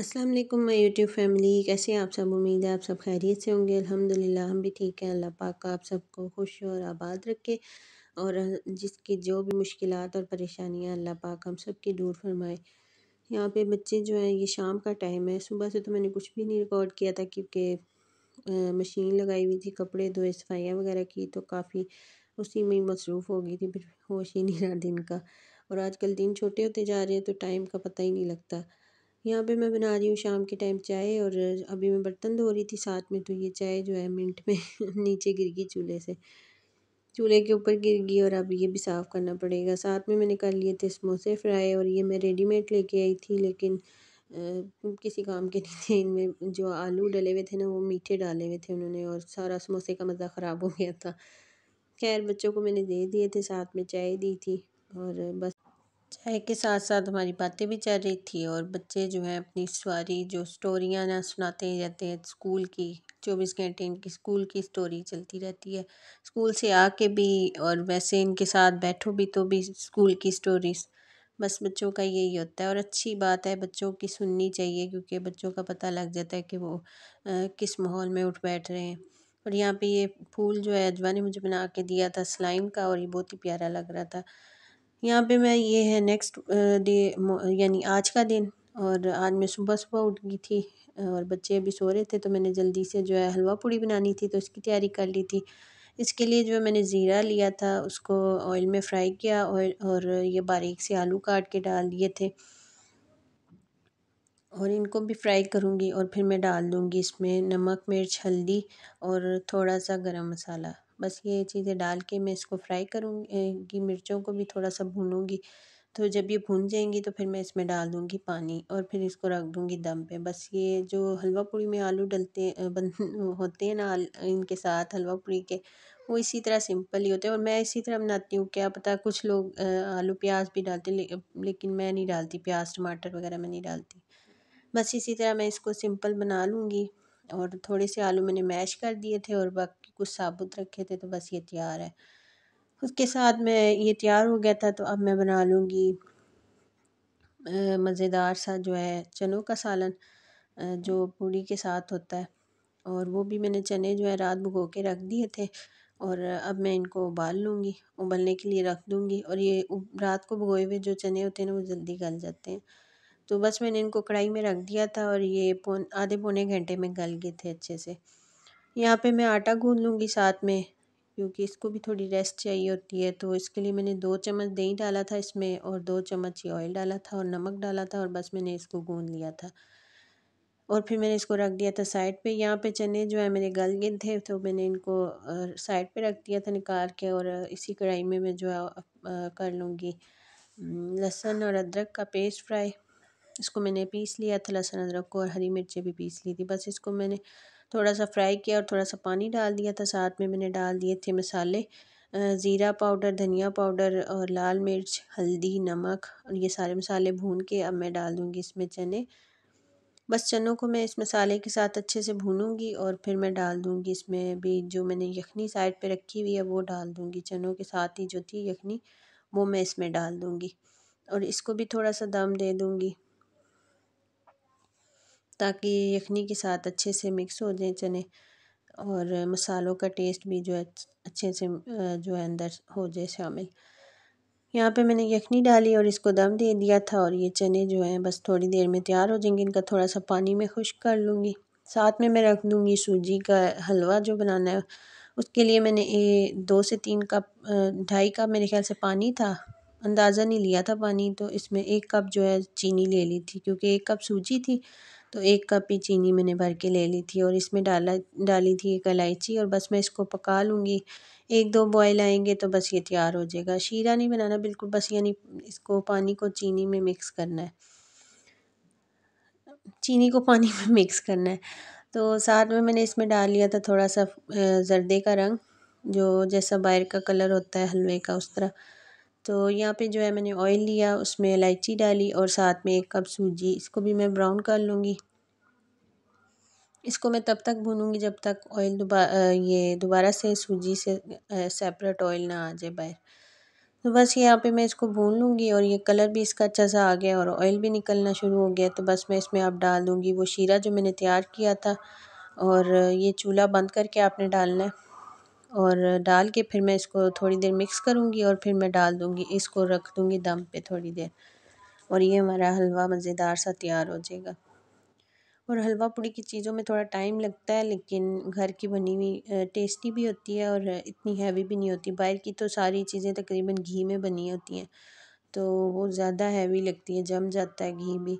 अस्सलाम वालेकुम my YouTube family कैसे आप सब उम्मीद है आप सब खैरियत से होंगे अल्हम्दुलिल्लाह हम भी ठीक हैं अल्लाह पाक आप सबको खुश और आबाद रखे और जिसकी जो भी मुश्किल और परेशानियाँ अल्लाह पाक हम सब की दूर फरमाए यहाँ पे बच्चे जो हैं ये शाम का टाइम है सुबह से तो मैंने कुछ भी नहीं रिकॉर्ड किया था क्योंकि मशीन लगाई हुई थी कपड़े धोए सफाइयाँ वगैरह की तो काफ़ी उसी में ही मसरूफ़ हो गई थी फिर होश ही नहीं रहा दिन का और आजकल दिन छोटे होते जा रहे हैं तो टाइम का पता ही नहीं लगता यहाँ पे मैं बना रही हूँ शाम के टाइम चाय और अभी मैं बर्तन धो रही थी साथ में तो ये चाय जो है मिनट में नीचे गिर गई चूल्हे से चूल्हे के ऊपर गिर गई और अब ये भी साफ़ करना पड़ेगा साथ में मैंने कर लिए थे समोसे फ्राई और ये मैं रेडीमेड लेके आई थी लेकिन आ, किसी काम के नहीं थे इनमें जो आलू डले हुए थे ना वो मीठे डाले हुए थे उन्होंने और सारा समोसे का मज़ा ख़राब हो गया था खैर बच्चों को मैंने दे दिए थे साथ में चाय दी थी और बस चाय के साथ साथ हमारी बातें भी चल रही थी और बच्चे जो हैं अपनी सारी जो स्टोरियाँ ना सुनाते रहते हैं स्कूल की चौबीस घंटे इनकी स्कूल की स्टोरी चलती रहती है स्कूल से आके भी और वैसे इनके साथ बैठो भी तो भी स्कूल की स्टोरीज बस बच्चों का यही होता है और अच्छी बात है बच्चों की सुननी चाहिए क्योंकि बच्चों का पता लग जाता है कि वो आ, किस माहौल में उठ बैठ रहे हैं और यहाँ पे ये फूल जो है अजवा ने मुझे बना के दिया था स्लाइम का और ये बहुत ही प्यारा लग रहा था यहाँ पे मैं ये है नेक्स्ट डे यानी आज का दिन और आज मैं सुबह सुबह उठ गई थी और बच्चे अभी सो रहे थे तो मैंने जल्दी से जो है हलवा पूड़ी बनानी थी तो इसकी तैयारी कर ली थी इसके लिए जो मैंने ज़ीरा लिया था उसको ऑयल में फ्राई किया ऑयल और ये बारीक से आलू काट के डाल दिए थे और इनको भी फ्राई करूँगी और फिर मैं डाल दूँगी इसमें नमक मिर्च हल्दी और थोड़ा सा गरम मसाला बस ये चीज़ें डाल के मैं इसको फ्राई करूँगी मिर्चों को भी थोड़ा सा भूनूँगी तो जब ये भून जाएंगी तो फिर मैं इसमें डाल दूँगी पानी और फिर इसको रख दूँगी दम पे बस ये जो हलवा पूड़ी में आलू डलते बन होते हैं ना इनके साथ हलवा पूड़ी के वो इसी तरह सिंपल ही होते हैं और मैं इसी तरह बनाती हूँ क्या पता कुछ लोग आलू प्याज भी डालते ले, लेकिन मैं नहीं डालती प्याज टमाटर वगैरह मैं नहीं डालती बस इसी तरह मैं इसको सिंपल बना लूँगी और थोड़े से आलू मैंने मैश कर दिए थे और बक कुछ साबुत रखे थे तो बस ये तैयार है उसके साथ मैं ये तैयार हो गया था तो अब मैं बना लूँगी मज़ेदार सा जो है चनों का सालन जो पूड़ी के साथ होता है और वो भी मैंने चने जो है रात भुगो के रख दिए थे और अब मैं इनको उबाल लूँगी उबलने के लिए रख दूँगी और ये रात को भुगोए हुए जो चने होते हैं ना वो जल्दी गल जाते हैं तो बस मैंने इनको कढ़ाई में रख दिया था और ये पौन आधे पौने घंटे में गल गए थे अच्छे से यहाँ पे मैं आटा गूँध लूँगी साथ में क्योंकि इसको भी थोड़ी रेस्ट चाहिए होती है तो इसके लिए मैंने दो चम्मच दही डाला था इसमें और दो चम्मच ही ऑयल डाला था और नमक डाला था और बस मैंने इसको गून लिया था और फिर मैंने इसको रख दिया था साइड पे यहाँ पे चने जो है मेरे गल गए थे तो मैंने इनको साइड पे रख दिया था निकाल के और इसी कढ़ाई में मैं जो है कर लूँगी लहसुन और अदरक का पेस्ट फ्राई इसको मैंने पीस लिया था लहसुन अदरक को और हरी मिर्ची भी पीस ली थी बस इसको मैंने थोड़ा सा फ्राई किया और थोड़ा सा पानी डाल दिया था साथ में मैंने डाल दिए थे मसाले ज़ीरा पाउडर धनिया पाउडर और लाल मिर्च हल्दी नमक और ये सारे मसाले भून के अब मैं डाल दूँगी इसमें चने बस चनों को मैं इस मसाले के साथ अच्छे से भूनूंगी और फिर मैं डाल दूंगी इसमें भी जो मैंने यखनी साइड पे रखी हुई है वो डाल दूंगी चनों के साथ ही जो थी यखनी वो मैं इसमें डाल दूंगी और इसको भी थोड़ा सा दम दे दूंगी ताकि यखनी के साथ अच्छे से मिक्स हो जाए चने और मसालों का टेस्ट भी जो है अच्छे से जो है अंदर हो जाए शामिल यहाँ पे मैंने यखनी डाली और इसको दम दे दिया था और ये चने जो हैं बस थोड़ी देर में तैयार हो जाएंगे इनका थोड़ा सा पानी में खुश कर लूँगी साथ में मैं रख दूँगी सूजी का हलवा जो बनाना है उसके लिए मैंने ये दो से तीन कप ढाई कप मेरे ख्याल से पानी था अंदाज़ा नहीं लिया था पानी तो इसमें एक कप जो है चीनी ले ली थी क्योंकि एक कप सूजी थी तो एक कप ही चीनी मैंने भर के ले ली थी और इसमें डाला डाली थी एक इलायची और बस मैं इसको पका लूँगी एक दो बॉयल आएंगे तो बस ये तैयार हो जाएगा शीरा नहीं बनाना बिल्कुल बस यानी इसको पानी को चीनी में मिक्स करना है चीनी को पानी में मिक्स करना है तो साथ में मैंने इसमें डाल लिया था थोड़ा सा जर्दे का रंग जो जैसा बाहर का कलर होता है हलवे का उस तरह तो यहाँ पे जो है मैंने ऑयल लिया उसमें इलायची डाली और साथ में एक कप सूजी इसको भी मैं ब्राउन कर लूँगी इसको मैं तब तक भूनूंगी जब तक ऑयल दोबा ये दोबारा से सूजी से सेपरेट ऑयल ना आ जाए बाहर तो बस यहाँ पे मैं इसको भून लूँगी और ये कलर भी इसका अच्छा सा आ गया और ऑयल भी निकलना शुरू हो गया तो बस मैं इसमें अब डाल दूँगी वो शीरा जो मैंने तैयार किया था और ये चूल्हा बंद करके आपने डालना है और डाल के फिर मैं इसको थोड़ी देर मिक्स करूँगी और फिर मैं डाल दूँगी इसको रख दूँगी दम पे थोड़ी देर और ये हमारा हलवा मज़ेदार सा तैयार हो जाएगा और हलवा पूड़ी की चीज़ों में थोड़ा टाइम लगता है लेकिन घर की बनी हुई टेस्टी भी होती है और इतनी हैवी भी नहीं होती बाहर की तो सारी चीज़ें तकरीबन घी में बनी होती हैं तो वो ज़्यादा हैवी लगती है जम जाता है घी भी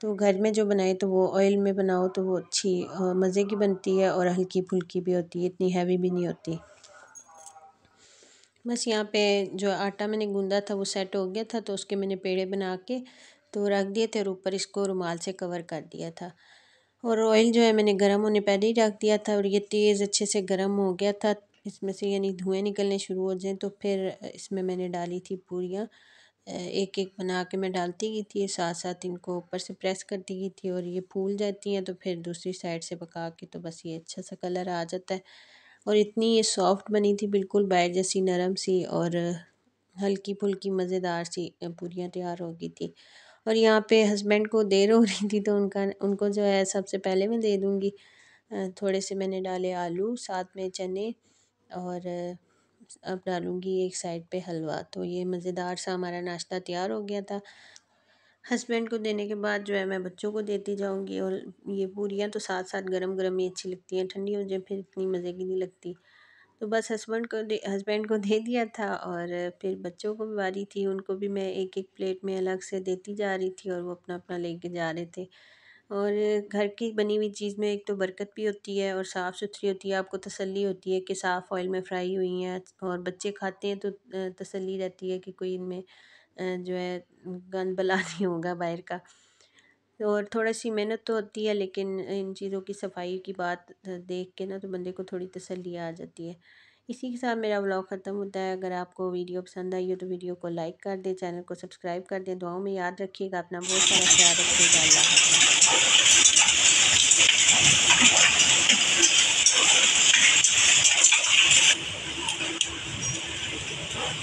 तो घर में जो बनाए तो वो ऑयल में बनाओ तो वो अच्छी मज़े की बनती है और हल्की फुल्की भी होती है इतनी हैवी भी नहीं होती बस यहाँ पे जो आटा मैंने गूंदा था वो सेट हो गया था तो उसके मैंने पेड़े बना के तो रख दिए थे और ऊपर इसको रुमाल से कवर कर दिया था और ऑयल जो है मैंने गर्म होने पहले ही रख दिया था और ये तेज़ अच्छे से गर्म हो गया था इसमें से यानी धुएँ निकलने शुरू हो जाएँ तो फिर इसमें मैंने डाली थी पूरियाँ एक एक बना के मैं डालती गई थी साथ साथ इनको ऊपर से प्रेस करती गई थी और ये फूल जाती हैं तो फिर दूसरी साइड से पका के तो बस ये अच्छा सा कलर आ जाता है और इतनी ये सॉफ्ट बनी थी बिल्कुल बैट जैसी नरम सी और हल्की फुल्की मज़ेदार सी पूरियाँ तैयार हो गई थी और यहाँ पे हस्बैंड को देर हो रही थी तो उनका उनको जो है सबसे पहले मैं दे दूँगी थोड़े से मैंने डाले आलू साथ में चने और अब डालूँगी एक साइड पे हलवा तो ये मज़ेदार सा हमारा नाश्ता तैयार हो गया था हस्बैंड को देने के बाद जो है मैं बच्चों को देती जाऊँगी और ये पूरियाँ तो साथ साथ गरम गरम ही अच्छी लगती हैं ठंडी हो जाए फिर इतनी मज़े की नहीं लगती तो बस हस्बैंड को दे हस्बैंड को दे दिया था और फिर बच्चों को भी बारी थी उनको भी मैं एक एक प्लेट में अलग से देती जा रही थी और वो अपना अपना लेके जा रहे थे और घर की बनी हुई चीज़ में एक तो बरकत भी होती है और साफ़ सुथरी होती है आपको तसल्ली होती है कि साफ़ ऑयल में फ्राई हुई हैं और बच्चे खाते हैं तो तसल्ली रहती है कि कोई इनमें जो है गंद बला नहीं होगा बाहर का और थोड़ा सी मेहनत तो होती है लेकिन इन चीज़ों की सफाई की बात देख के ना तो बंदे को थोड़ी तसली आ जाती है इसी के साथ मेरा ब्लॉग ख़त्म होता है अगर आपको वीडियो पसंद आई हो तो वीडियो को लाइक कर दें चैनल को सब्सक्राइब कर दें दुआओं में याद रखिएगा अपना बहुत सारा ख्याल रखिएगा अल्लाह